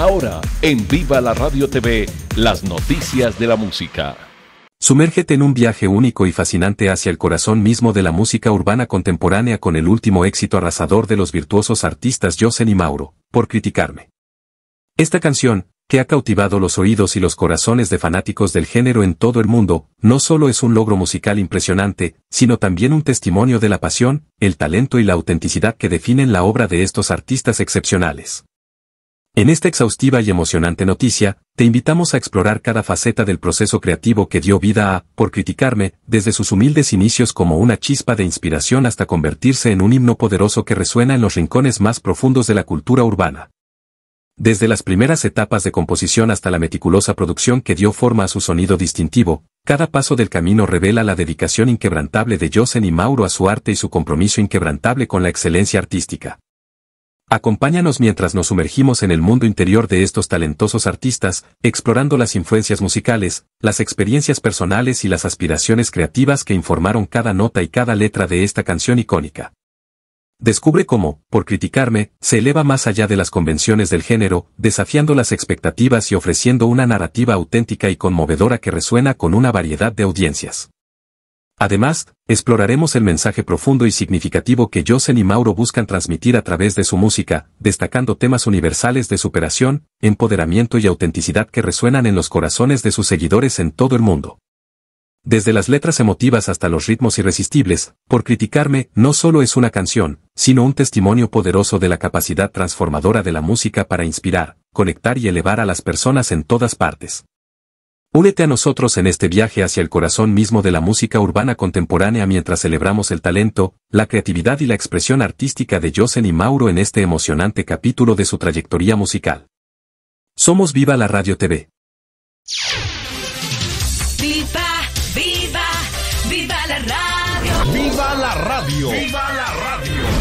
Ahora, en Viva la Radio TV, las noticias de la música. Sumérgete en un viaje único y fascinante hacia el corazón mismo de la música urbana contemporánea con el último éxito arrasador de los virtuosos artistas Josen y Mauro, por criticarme. Esta canción, que ha cautivado los oídos y los corazones de fanáticos del género en todo el mundo, no solo es un logro musical impresionante, sino también un testimonio de la pasión, el talento y la autenticidad que definen la obra de estos artistas excepcionales. En esta exhaustiva y emocionante noticia, te invitamos a explorar cada faceta del proceso creativo que dio vida a, por criticarme, desde sus humildes inicios como una chispa de inspiración hasta convertirse en un himno poderoso que resuena en los rincones más profundos de la cultura urbana. Desde las primeras etapas de composición hasta la meticulosa producción que dio forma a su sonido distintivo, cada paso del camino revela la dedicación inquebrantable de Jocelyn y Mauro a su arte y su compromiso inquebrantable con la excelencia artística. Acompáñanos mientras nos sumergimos en el mundo interior de estos talentosos artistas, explorando las influencias musicales, las experiencias personales y las aspiraciones creativas que informaron cada nota y cada letra de esta canción icónica. Descubre cómo, por criticarme, se eleva más allá de las convenciones del género, desafiando las expectativas y ofreciendo una narrativa auténtica y conmovedora que resuena con una variedad de audiencias. Además, exploraremos el mensaje profundo y significativo que Jocelyn y Mauro buscan transmitir a través de su música, destacando temas universales de superación, empoderamiento y autenticidad que resuenan en los corazones de sus seguidores en todo el mundo. Desde las letras emotivas hasta los ritmos irresistibles, por criticarme no solo es una canción, sino un testimonio poderoso de la capacidad transformadora de la música para inspirar, conectar y elevar a las personas en todas partes. Únete a nosotros en este viaje hacia el corazón mismo de la música urbana contemporánea mientras celebramos el talento, la creatividad y la expresión artística de Jocelyn y Mauro en este emocionante capítulo de su trayectoria musical. Somos Viva la Radio TV. Viva, viva, viva la radio. Viva la radio. Viva la radio.